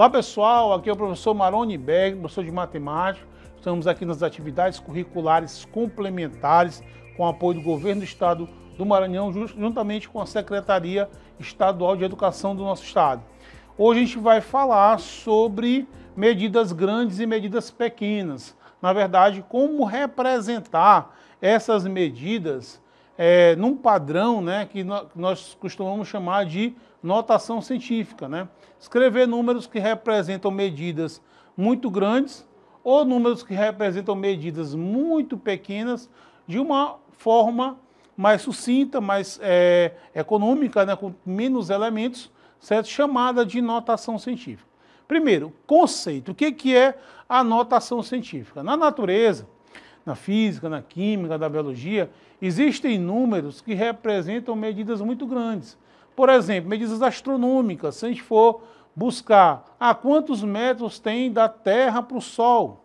Olá pessoal, aqui é o professor Maroni Berg, professor de matemática. Estamos aqui nas atividades curriculares complementares com apoio do governo do estado do Maranhão, juntamente com a Secretaria Estadual de Educação do nosso estado. Hoje a gente vai falar sobre medidas grandes e medidas pequenas. Na verdade, como representar essas medidas é, num padrão né, que nós costumamos chamar de notação científica. Né? escrever números que representam medidas muito grandes ou números que representam medidas muito pequenas de uma forma mais sucinta, mais é, econômica, né, com menos elementos, certo? chamada de notação científica. Primeiro, conceito. O que, que é a notação científica? Na natureza, na física, na química, na biologia, existem números que representam medidas muito grandes. Por exemplo, medidas astronômicas, se a gente for buscar a ah, quantos metros tem da Terra para o Sol,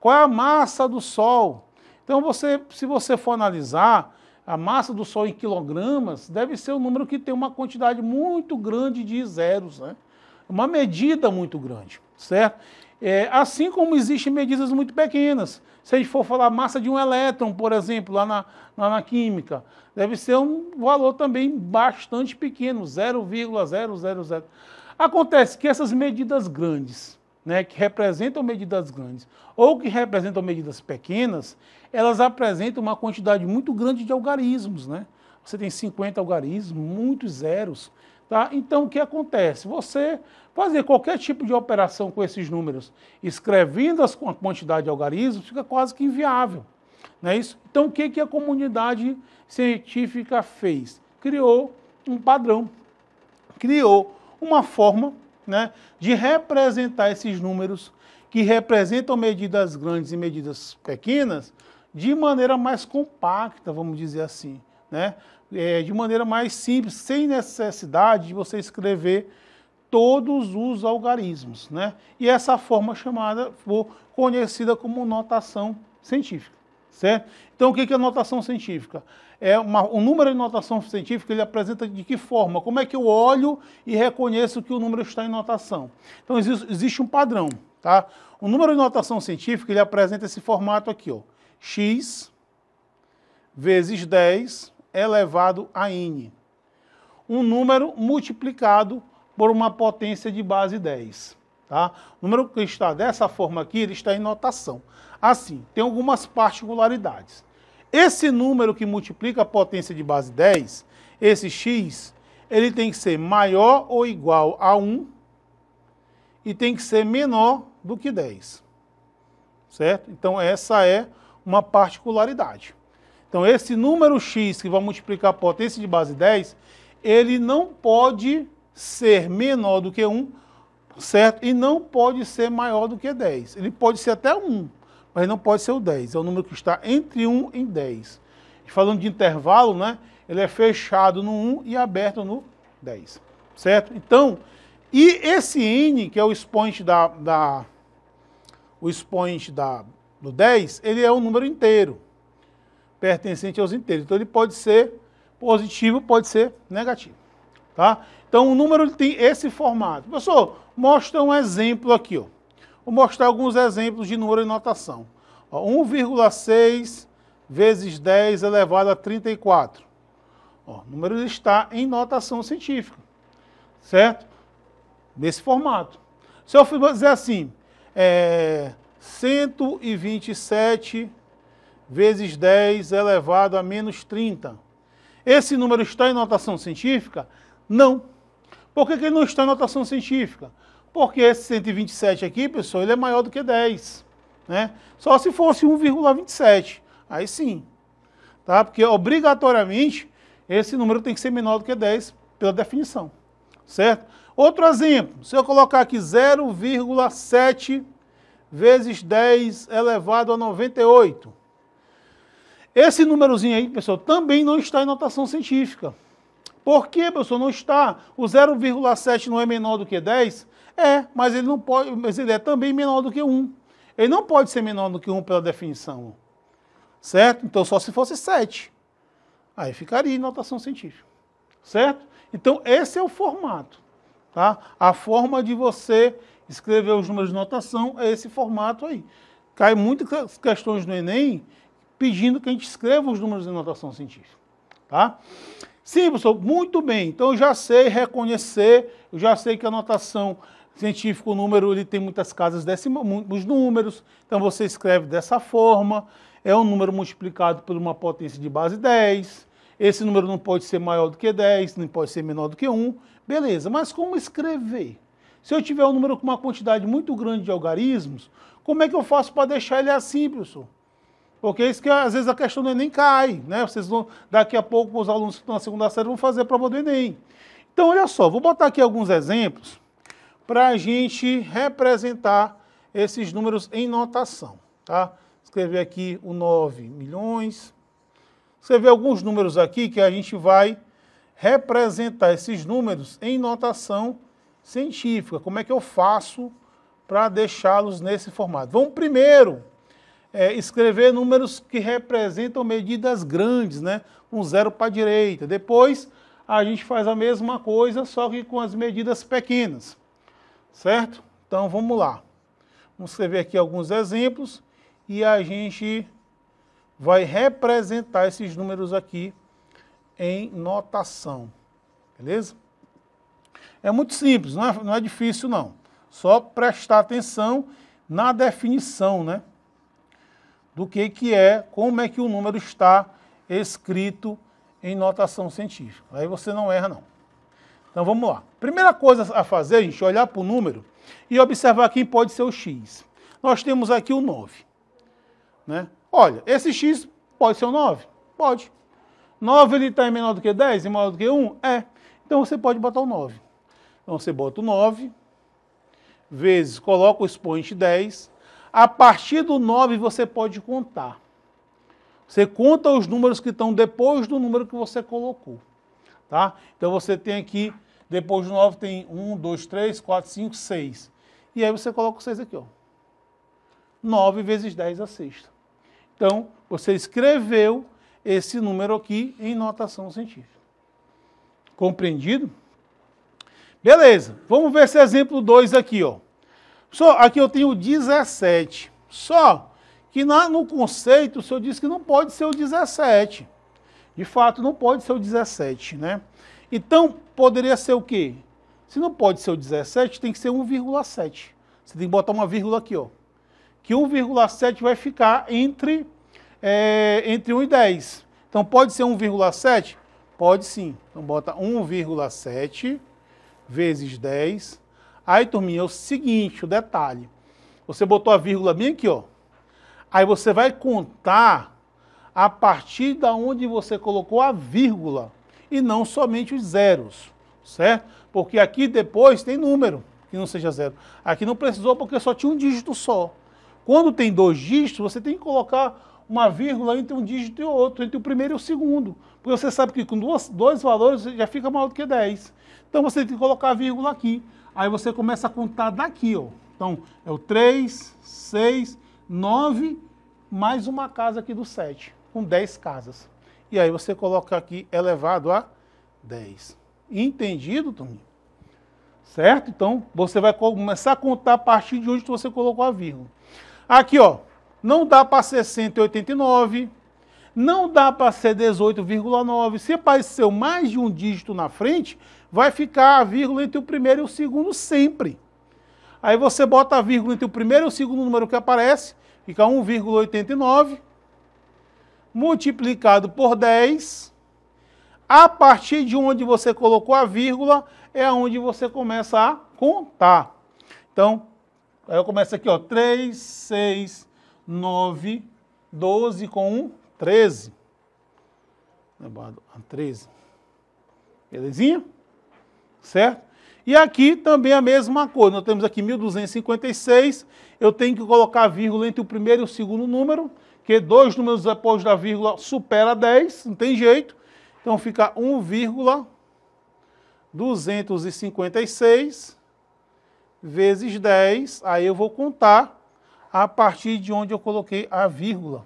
qual é a massa do Sol. Então, você, se você for analisar, a massa do Sol em quilogramas deve ser um número que tem uma quantidade muito grande de zeros, né? uma medida muito grande, certo? É, assim como existem medidas muito pequenas. Se a gente for falar massa de um elétron, por exemplo, lá na, lá na química, deve ser um valor também bastante pequeno, 0,000. Acontece que essas medidas grandes, né, que representam medidas grandes, ou que representam medidas pequenas, elas apresentam uma quantidade muito grande de algarismos. Né? Você tem 50 algarismos, muitos zeros. Tá? Então, o que acontece? Você fazer qualquer tipo de operação com esses números, escrevendo as, a quantidade de algarismos, fica quase que inviável. Não é isso? Então, o que, que a comunidade científica fez? Criou um padrão, criou uma forma né, de representar esses números que representam medidas grandes e medidas pequenas de maneira mais compacta, vamos dizer assim né? É, de maneira mais simples, sem necessidade de você escrever todos os algarismos. Né? E essa forma chamada foi conhecida como notação científica. Certo? Então, o que é notação científica? É uma, o número de notação científica ele apresenta de que forma? Como é que eu olho e reconheço que o número está em notação? Então, existe, existe um padrão. Tá? O número de notação científica ele apresenta esse formato aqui: ó, x vezes 10 elevado é a n. Um número multiplicado por uma potência de base 10. Tá? O número que está dessa forma aqui, ele está em notação. Assim, tem algumas particularidades. Esse número que multiplica a potência de base 10, esse x, ele tem que ser maior ou igual a 1 e tem que ser menor do que 10. Certo? Então essa é uma particularidade. Então, esse número x que vai multiplicar a potência de base 10, ele não pode ser menor do que 1, certo? E não pode ser maior do que 10. Ele pode ser até 1, mas não pode ser o 10. É o número que está entre 1 e 10. falando de intervalo, né? Ele é fechado no 1 e aberto no 10, certo? Então, e esse n, que é o expoente da, da o expoente da, do 10, ele é um número inteiro pertencente aos inteiros. Então ele pode ser positivo, pode ser negativo. Tá? Então o número tem esse formato. Professor, mostra um exemplo aqui. Ó. Vou mostrar alguns exemplos de número em notação. 1,6 vezes 10 elevado a 34. Ó, o número está em notação científica, certo? Nesse formato. Se eu fizer assim, é, 127 vezes 10 elevado a menos 30. Esse número está em notação científica? Não. Por que, que ele não está em notação científica? Porque esse 127 aqui, pessoal, ele é maior do que 10. Né? Só se fosse 1,27. Aí sim. Tá? Porque obrigatoriamente esse número tem que ser menor do que 10 pela definição. Certo? Outro exemplo, se eu colocar aqui 0,7 vezes 10 elevado a 98, esse númerozinho aí, pessoal, também não está em notação científica. Por que, pessoal, não está? O 0,7 não é menor do que 10? É, mas ele não pode, mas ele é também menor do que 1. Ele não pode ser menor do que 1 pela definição. Certo? Então só se fosse 7. Aí ficaria em notação científica. Certo? Então esse é o formato, tá? A forma de você escrever os números de notação é esse formato aí. Cai muitas questões no ENEM pedindo que a gente escreva os números de notação científica. Tá? Sim, professor, muito bem. Então eu já sei reconhecer, eu já sei que a notação científica, o número, ele tem muitas casas decimais, muitos números. Então você escreve dessa forma, é um número multiplicado por uma potência de base 10. Esse número não pode ser maior do que 10, nem pode ser menor do que 1. Beleza, mas como escrever? Se eu tiver um número com uma quantidade muito grande de algarismos, como é que eu faço para deixar ele assim, professor? Porque é isso que às vezes a questão do Enem é cai, né? Vocês vão, daqui a pouco, os alunos que estão na segunda série vão fazer a prova do Enem. Então, olha só, vou botar aqui alguns exemplos para a gente representar esses números em notação, tá? Escrever aqui o 9 milhões. Você vê alguns números aqui que a gente vai representar esses números em notação científica. Como é que eu faço para deixá-los nesse formato? Vamos primeiro é, escrever números que representam medidas grandes, né? Um zero para a direita. Depois a gente faz a mesma coisa, só que com as medidas pequenas, certo? Então vamos lá. Vamos escrever aqui alguns exemplos e a gente vai representar esses números aqui em notação, beleza? É muito simples, não é, não é difícil não. Só prestar atenção na definição, né? do que, que é, como é que o número está escrito em notação científica. Aí você não erra, não. Então vamos lá. Primeira coisa a fazer, gente, é olhar para o número e observar quem pode ser o x. Nós temos aqui o 9. Né? Olha, esse x pode ser o 9? Pode. 9 está em menor do que 10 e maior do que 1? É. Então você pode botar o 9. Então você bota o 9, vezes, coloca o expoente 10, a partir do 9 você pode contar. Você conta os números que estão depois do número que você colocou. Tá? Então você tem aqui, depois do 9 tem 1, 2, 3, 4, 5, 6. E aí você coloca o 6 aqui. Ó. 9 vezes 10 a sexta. Então você escreveu esse número aqui em notação científica. Compreendido? Beleza, vamos ver esse exemplo 2 aqui, ó. Só aqui eu tenho 17. Só que na, no conceito o senhor diz que não pode ser o 17. De fato, não pode ser o 17, né? Então, poderia ser o quê? Se não pode ser o 17, tem que ser 1,7. Você tem que botar uma vírgula aqui, ó. Que 1,7 vai ficar entre, é, entre 1 e 10. Então, pode ser 1,7? Pode sim. Então, bota 1,7 vezes 10 Aí, turminha, é o seguinte, o detalhe. Você botou a vírgula bem aqui, ó. Aí você vai contar a partir da onde você colocou a vírgula e não somente os zeros, certo? Porque aqui depois tem número que não seja zero. Aqui não precisou porque só tinha um dígito só. Quando tem dois dígitos, você tem que colocar uma vírgula entre um dígito e outro, entre o primeiro e o segundo. Porque você sabe que com duas, dois valores já fica maior do que 10. Então você tem que colocar a vírgula aqui. Aí você começa a contar daqui, ó. Então, é o 3, 6, 9, mais uma casa aqui do 7, com 10 casas. E aí você coloca aqui elevado a 10. Entendido, Tominho? Certo? Então, você vai começar a contar a partir de onde você colocou a vírgula. Aqui, ó, não dá para 689, não dá para ser 18,9. Se apareceu mais de um dígito na frente, vai ficar a vírgula entre o primeiro e o segundo sempre. Aí você bota a vírgula entre o primeiro e o segundo número que aparece, fica 1,89 multiplicado por 10. A partir de onde você colocou a vírgula é onde você começa a contar. Então, eu começo aqui, ó, 3, 6, 9, 12 com 1, 13. Elevado a 13. Belezinha? Certo? E aqui também a mesma coisa. Nós temos aqui 1256. Eu tenho que colocar a vírgula entre o primeiro e o segundo número, que dois números depois da vírgula supera 10, não tem jeito. Então fica 1,256 vezes 10. Aí eu vou contar a partir de onde eu coloquei a vírgula.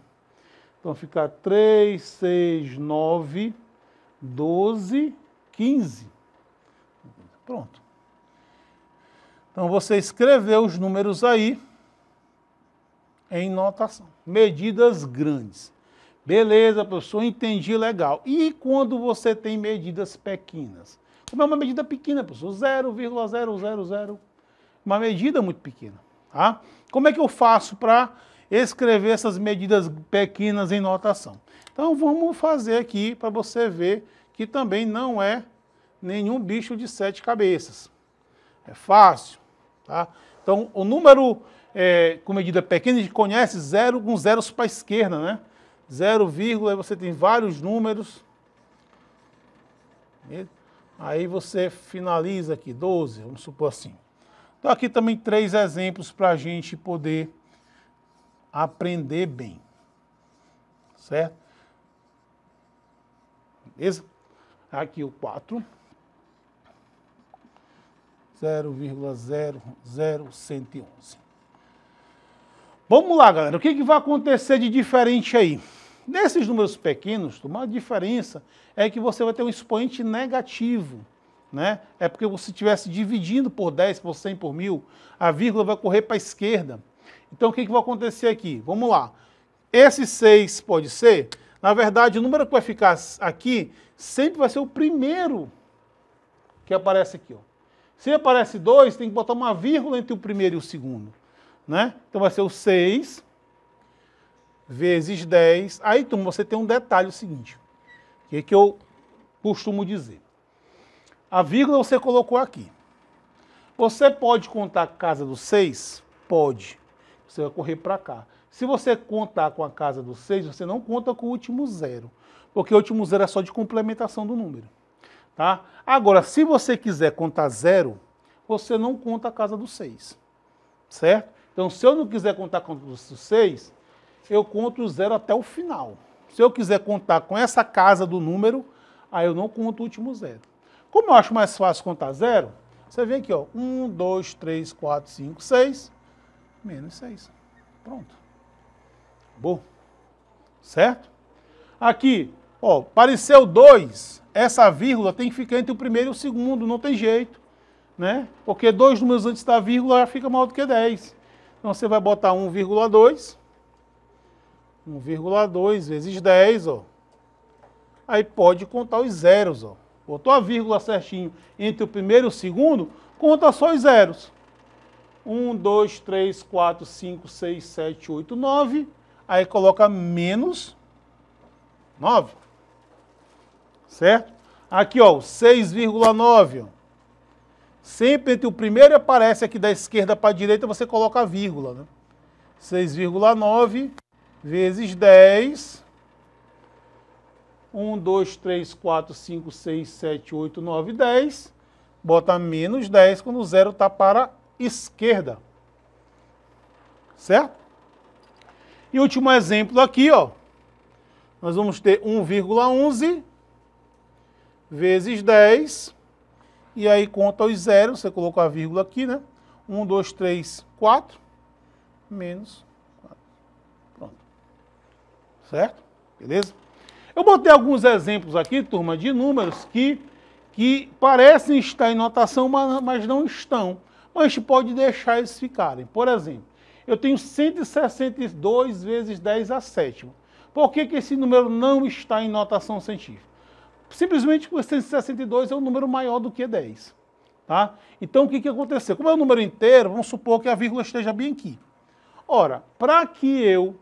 Então fica 3, 6, 9, 12, 15. Pronto. Então você escreveu os números aí em notação. Medidas grandes. Beleza, professor, entendi legal. E quando você tem medidas pequenas? Como é uma medida pequena, professor? 0,000. Uma medida muito pequena. Tá? Como é que eu faço para escrever essas medidas pequenas em notação. Então vamos fazer aqui para você ver que também não é nenhum bicho de sete cabeças. É fácil, tá? Então o número é, com medida pequena a gente conhece zero com zeros para a esquerda, né? Zero vírgula, aí você tem vários números. Aí você finaliza aqui, 12, vamos supor assim. Então aqui também três exemplos para a gente poder aprender bem. Certo? Beleza? Aqui o 4. 0,00111. Vamos lá, galera. O que, que vai acontecer de diferente aí? Nesses números pequenos, uma diferença é que você vai ter um expoente negativo. Né? É porque você estivesse dividindo por 10, por 100, por mil, a vírgula vai correr para a esquerda. Então, o que, que vai acontecer aqui? Vamos lá. Esse 6 pode ser, na verdade, o número que vai ficar aqui sempre vai ser o primeiro que aparece aqui. Ó. Se aparece 2, tem que botar uma vírgula entre o primeiro e o segundo. Né? Então vai ser o 6 vezes 10. Aí, turma, você tem um detalhe o seguinte, que que eu costumo dizer. A vírgula você colocou aqui. Você pode contar a casa do 6? Pode você vai correr para cá. Se você contar com a casa do 6, você não conta com o último zero, porque o último zero é só de complementação do número. Tá? Agora, se você quiser contar zero, você não conta a casa do 6, certo? Então, se eu não quiser contar com a casa do 6, eu conto o zero até o final. Se eu quiser contar com essa casa do número, aí eu não conto o último zero. Como eu acho mais fácil contar zero, você vem aqui, ó, 1, 2, 3, 4, 5, 6, menos 6. Pronto. Bom. Certo? Aqui, ó, pareceu 2. Essa vírgula tem que ficar entre o primeiro e o segundo, não tem jeito. Né? Porque dois números antes da vírgula já fica maior do que 10. Então você vai botar 1,2. 1,2 vezes 10, ó. Aí pode contar os zeros, ó. Botou a vírgula certinho entre o primeiro e o segundo, conta só os zeros. 1, 2, 3, 4, 5, 6, 7, 8, 9. Aí coloca menos 9. Certo? Aqui, ó, 6,9. Sempre entre o primeiro e aparece aqui da esquerda para a direita, você coloca a vírgula. Né? 6,9 vezes 10. 1, 2, 3, 4, 5, 6, 7, 8, 9, 10. Bota menos 10 quando o zero está para esquerda. Certo? E último exemplo aqui, ó. Nós vamos ter 1,11 vezes 10. E aí conta os zeros, você colocou a vírgula aqui, né? 1, 2, 3, 4, menos 4. Pronto. Certo? Beleza? Eu botei alguns exemplos aqui, turma, de números que, que parecem estar em notação, mas não estão mas pode deixar eles ficarem. Por exemplo, eu tenho 162 vezes 10 a sétima. Por que, que esse número não está em notação científica? Simplesmente porque 162 é um número maior do que 10. Tá? Então, o que, que aconteceu? Como é um número inteiro, vamos supor que a vírgula esteja bem aqui. Ora, para que eu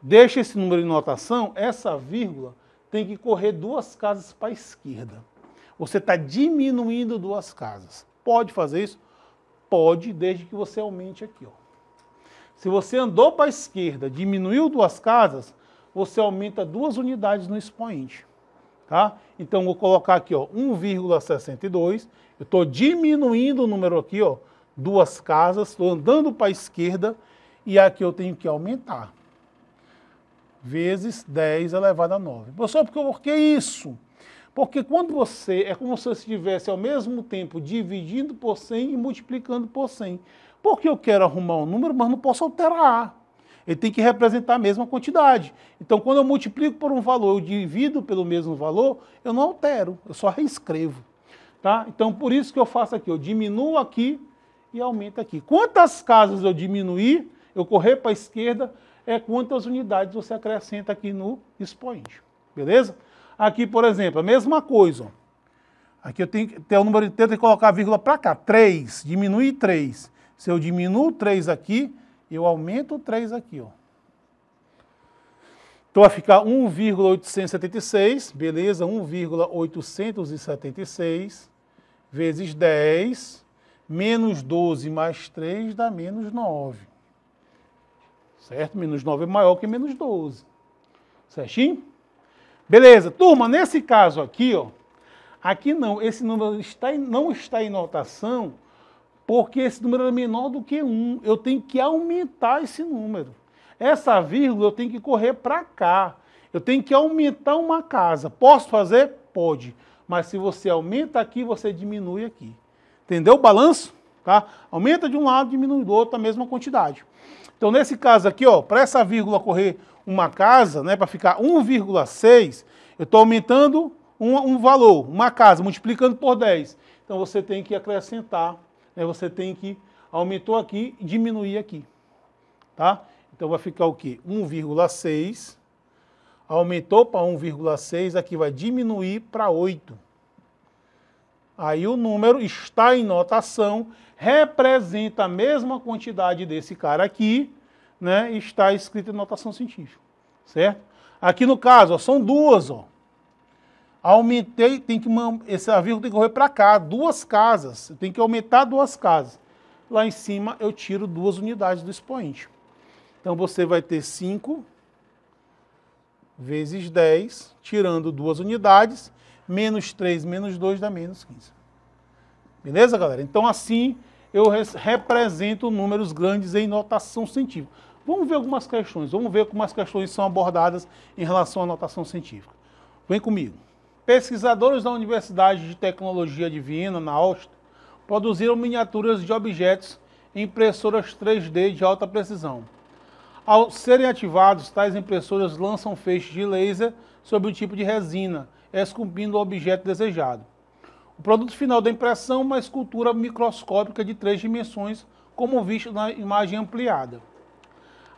deixe esse número em notação, essa vírgula tem que correr duas casas para a esquerda. Você está diminuindo duas casas. Pode fazer isso? Pode, desde que você aumente aqui. Ó. Se você andou para a esquerda, diminuiu duas casas, você aumenta duas unidades no expoente. Tá? Então, vou colocar aqui 1,62. Eu estou diminuindo o número aqui, ó, duas casas, estou andando para a esquerda, e aqui eu tenho que aumentar. Vezes 10 elevado a 9. Professor, por que isso? Porque quando você, é como se você estivesse ao mesmo tempo dividindo por 100 e multiplicando por 100. Porque eu quero arrumar um número, mas não posso alterar. Ele tem que representar a mesma quantidade. Então, quando eu multiplico por um valor, eu divido pelo mesmo valor, eu não altero, eu só reescrevo. Tá? Então, por isso que eu faço aqui, eu diminuo aqui e aumento aqui. Quantas casas eu diminuir, eu correr para a esquerda, é quantas unidades você acrescenta aqui no expoente. Beleza? Aqui, por exemplo, a mesma coisa. Aqui eu tenho que ter o número de tem que colocar a vírgula para cá. 3, diminui 3. Se eu diminuo 3 aqui, eu aumento 3 aqui. Ó. Então vai ficar 1,876, beleza? 1,876 vezes 10, menos 12 mais 3 dá menos 9. Certo? Menos 9 é maior que menos 12. Certinho? Beleza, turma, nesse caso aqui, ó, aqui não, esse número está em, não está em notação, porque esse número é menor do que 1. Eu tenho que aumentar esse número. Essa vírgula eu tenho que correr para cá. Eu tenho que aumentar uma casa. Posso fazer? Pode. Mas se você aumenta aqui, você diminui aqui. Entendeu o balanço? Tá? Aumenta de um lado, diminui do outro a mesma quantidade. Então, nesse caso aqui, ó, para essa vírgula correr uma casa, né, para ficar 1,6, eu estou aumentando um, um, valor, uma casa, multiplicando por 10. Então você tem que acrescentar, né, você tem que aumentou aqui, diminuir aqui, tá? Então vai ficar o quê? 1,6 aumentou para 1,6, aqui vai diminuir para 8. Aí o número está em notação, representa a mesma quantidade desse cara aqui, né, está escrita em notação científica, certo? Aqui no caso, ó, são duas, ó. Aumentei, tem que esse avião tem que correr para cá, duas casas, tem que aumentar duas casas. Lá em cima eu tiro duas unidades do expoente. Então você vai ter 5 vezes 10, tirando duas unidades, menos 3, menos 2 dá menos 15. Beleza, galera? Então assim eu represento números grandes em notação científica. Vamos ver algumas questões, vamos ver como as questões são abordadas em relação à notação científica. Vem comigo. Pesquisadores da Universidade de Tecnologia de Viena, na Áustria, produziram miniaturas de objetos em impressoras 3D de alta precisão. Ao serem ativados, tais impressoras lançam feixes de laser sobre o tipo de resina, esculpindo o objeto desejado. O produto final da impressão é uma escultura microscópica de três dimensões, como visto na imagem ampliada.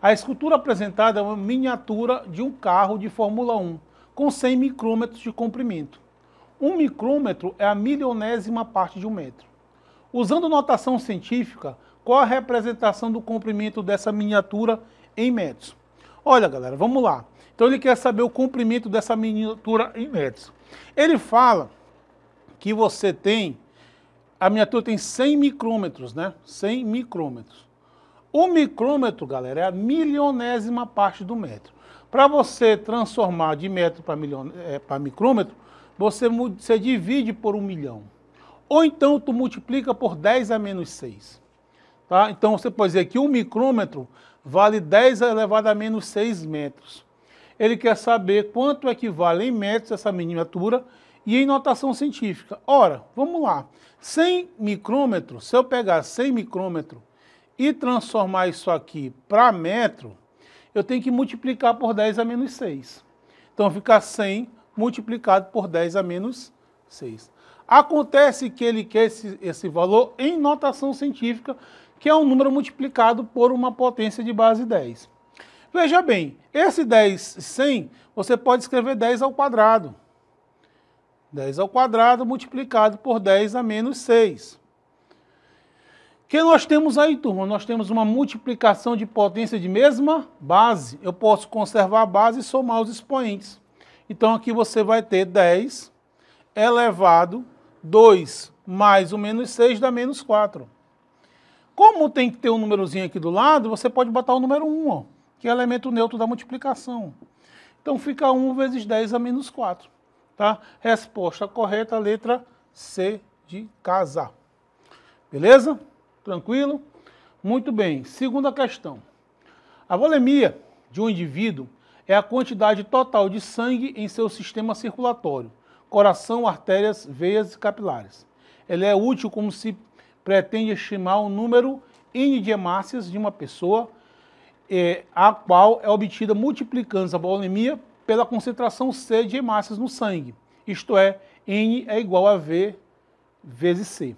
A escultura apresentada é uma miniatura de um carro de Fórmula 1, com 100 micrômetros de comprimento. Um micrômetro é a milionésima parte de um metro. Usando notação científica, qual a representação do comprimento dessa miniatura em metros? Olha, galera, vamos lá. Então ele quer saber o comprimento dessa miniatura em metros. Ele fala que você tem, a miniatura tem 100 micrômetros, né? 100 micrômetros. O micrômetro, galera, é a milionésima parte do metro. Para você transformar de metro para é, micrômetro, você, você divide por um milhão. Ou então tu multiplica por 10 a menos 6. Tá? Então você pode dizer que um micrômetro vale 10 elevado a menos 6 metros. Ele quer saber quanto equivale é em metros essa miniatura e em notação científica. Ora, vamos lá. 100 micrômetros, se eu pegar 100 micrômetros e transformar isso aqui para metro, eu tenho que multiplicar por 10 a menos 6. Então fica 100 multiplicado por 10 a menos 6. Acontece que ele quer esse, esse valor em notação científica, que é um número multiplicado por uma potência de base 10. Veja bem, esse 10, 100, você pode escrever 10 ao quadrado. 10 ao quadrado multiplicado por 10 a menos 6 que nós temos aí, turma? Nós temos uma multiplicação de potência de mesma base. Eu posso conservar a base e somar os expoentes. Então aqui você vai ter 10 elevado 2 mais o menos 6 dá menos 4. Como tem que ter um númerozinho aqui do lado, você pode botar o número 1, ó, que é elemento neutro da multiplicação. Então fica 1 vezes 10 a menos 4. Tá? Resposta correta, letra C de casa. Beleza? Tranquilo? Muito bem. Segunda questão. A volemia de um indivíduo é a quantidade total de sangue em seu sistema circulatório, coração, artérias, veias e capilares. Ela é útil como se pretende estimar o número N de hemácias de uma pessoa, é, a qual é obtida multiplicando a volemia pela concentração C de hemácias no sangue, isto é, N é igual a V vezes C.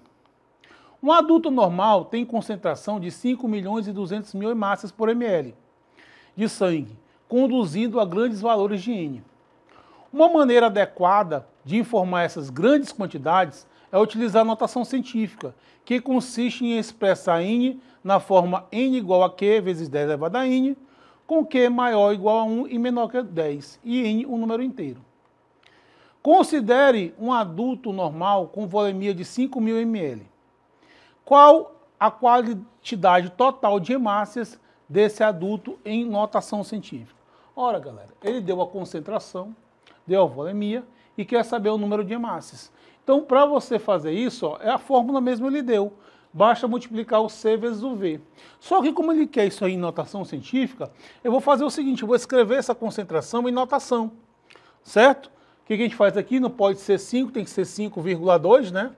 Um adulto normal tem concentração de 5 milhões e 200 mil hemácias por ml de sangue, conduzindo a grandes valores de N. Uma maneira adequada de informar essas grandes quantidades é utilizar a notação científica, que consiste em expressar N na forma N igual a Q vezes 10 elevado a N, com Q maior ou igual a 1 e menor que 10, e N um número inteiro. Considere um adulto normal com volemia de 5.000 ml qual a quantidade total de hemácias desse adulto em notação científica. Ora, galera, ele deu a concentração, deu a volemia e quer saber o número de hemácias. Então, para você fazer isso, ó, é a fórmula mesmo ele deu. Basta multiplicar o C vezes o V. Só que como ele quer isso aí em notação científica, eu vou fazer o seguinte, eu vou escrever essa concentração em notação, certo? O que a gente faz aqui? Não pode ser 5, tem que ser 5,2, né?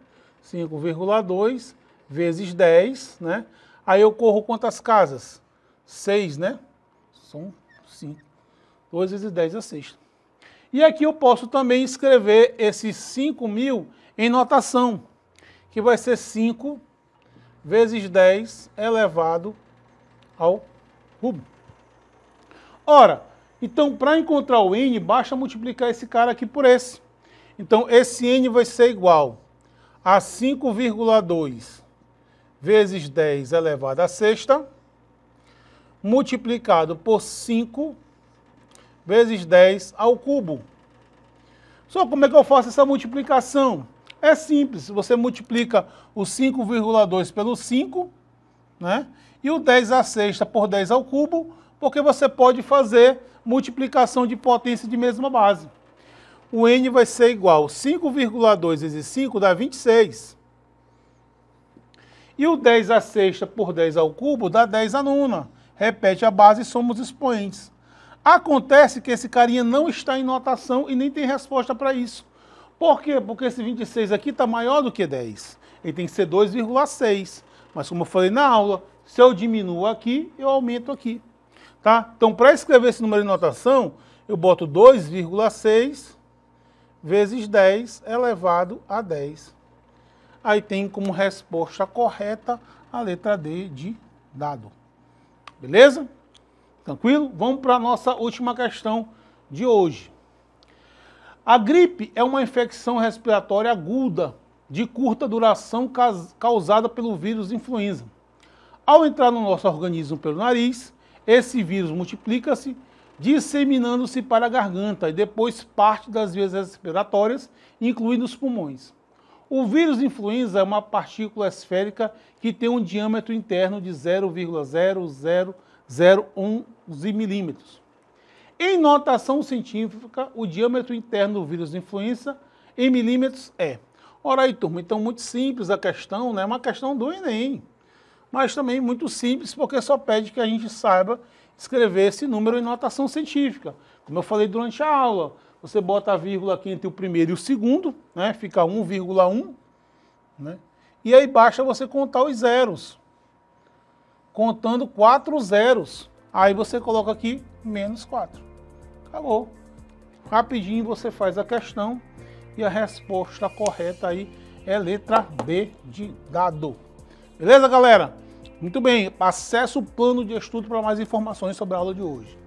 5,2 vezes 10, né? Aí eu corro quantas casas? 6, né? São 5. 2 vezes 10 é 6. E aqui eu posso também escrever esses 5 mil em notação, que vai ser 5 vezes 10 elevado ao cubo. Ora, então para encontrar o n, basta multiplicar esse cara aqui por esse. Então esse n vai ser igual a 5,2 vezes 10 elevado à sexta, multiplicado por 5 vezes 10 ao cubo. Só como é que eu faço essa multiplicação? É simples, você multiplica o 5,2 pelo 5, né? E o 10 à sexta por 10 ao cubo, porque você pode fazer multiplicação de potência de mesma base. O n vai ser igual a 5,2 vezes 5 dá 26. E o 10 à sexta por 10 ao cubo dá 10 à nona. Repete a base e somos expoentes. Acontece que esse carinha não está em notação e nem tem resposta para isso. Por quê? Porque esse 26 aqui está maior do que 10. Ele tem que ser 2,6. Mas como eu falei na aula, se eu diminuo aqui, eu aumento aqui. Tá? Então, para escrever esse número em notação, eu boto 2,6 vezes 10 elevado a 10. Aí tem como resposta correta a letra D de dado. Beleza? Tranquilo? Vamos para a nossa última questão de hoje. A gripe é uma infecção respiratória aguda de curta duração causada pelo vírus influenza. Ao entrar no nosso organismo pelo nariz, esse vírus multiplica-se, disseminando-se para a garganta e depois parte das vias respiratórias, incluindo os pulmões. O vírus influenza é uma partícula esférica que tem um diâmetro interno de 0,00011 milímetros. Em notação científica, o diâmetro interno do vírus influenza em milímetros é. Ora aí, turma, então muito simples a questão, né? Uma questão do Enem. Mas também muito simples, porque só pede que a gente saiba escrever esse número em notação científica. Como eu falei durante a aula, você bota a vírgula aqui entre o primeiro e o segundo, né? Fica 1,1, né? E aí basta você contar os zeros. Contando quatro zeros. Aí você coloca aqui menos 4. Acabou. Rapidinho você faz a questão e a resposta correta aí é letra B de dado. Beleza, galera? Muito bem, acesse o plano de estudo para mais informações sobre a aula de hoje.